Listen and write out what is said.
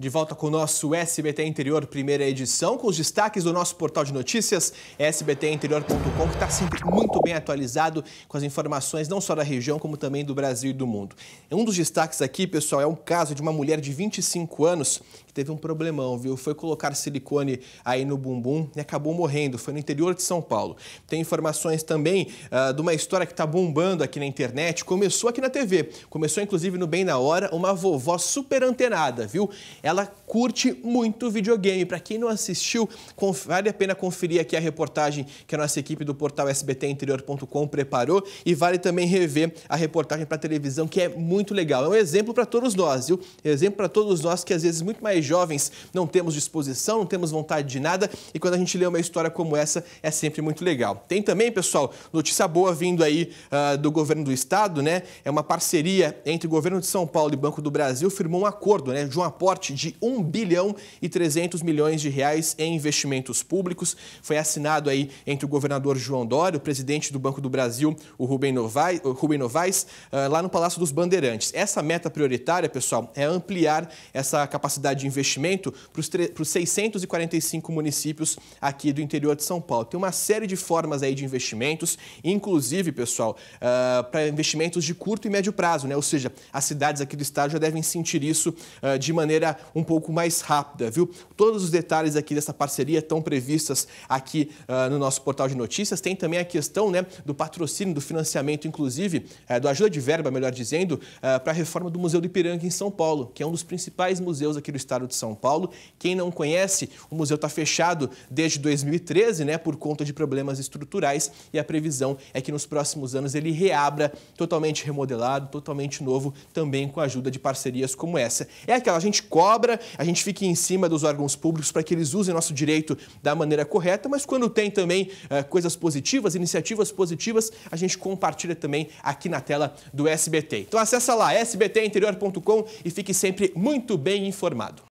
De volta com o nosso SBT Interior, primeira edição, com os destaques do nosso portal de notícias, sbtinterior.com, que está sempre muito bem atualizado com as informações não só da região, como também do Brasil e do mundo. Um dos destaques aqui, pessoal, é um caso de uma mulher de 25 anos que teve um problemão, viu? Foi colocar silicone aí no bumbum e acabou morrendo. Foi no interior de São Paulo. Tem informações também uh, de uma história que está bombando aqui na internet. Começou aqui na TV, começou inclusive no Bem na Hora, uma vovó super antenada, viu? ela curte muito videogame. Para quem não assistiu, vale a pena conferir aqui a reportagem que a nossa equipe do portal sbtinterior.com preparou e vale também rever a reportagem para televisão, que é muito legal. É um exemplo para todos nós, viu? Exemplo para todos nós que às vezes muito mais jovens não temos disposição, não temos vontade de nada e quando a gente lê uma história como essa é sempre muito legal. Tem também, pessoal, notícia boa vindo aí uh, do governo do estado, né? É uma parceria entre o governo de São Paulo e o Banco do Brasil firmou um acordo, né, de um aporte de 1 bilhão e 300 milhões de reais em investimentos públicos. Foi assinado aí entre o governador João Dória, o presidente do Banco do Brasil, o Rubem Novaes, Rubem Novaes ah, lá no Palácio dos Bandeirantes. Essa meta prioritária, pessoal, é ampliar essa capacidade de investimento para os 645 municípios aqui do interior de São Paulo. Tem uma série de formas aí de investimentos, inclusive, pessoal, uh, para investimentos de curto e médio prazo, né? Ou seja, as cidades aqui do estado já devem sentir isso uh, de maneira um pouco mais rápida, viu? Todos os detalhes aqui dessa parceria estão previstas aqui uh, no nosso portal de notícias. Tem também a questão né, do patrocínio, do financiamento, inclusive, uh, do ajuda de verba, melhor dizendo, uh, eh, para a reforma do Museu do Ipiranga em São Paulo, que é um dos principais museus aqui do estado de São Paulo. Quem não conhece, o museu está fechado desde 2013, né, por conta de problemas estruturais e a previsão é que nos próximos anos ele reabra totalmente remodelado, totalmente novo, também com a ajuda de parcerias como essa. É aquela, a gente cobra obra, a gente fique em cima dos órgãos públicos para que eles usem nosso direito da maneira correta, mas quando tem também uh, coisas positivas, iniciativas positivas, a gente compartilha também aqui na tela do SBT. Então acessa lá sbtinterior.com e fique sempre muito bem informado.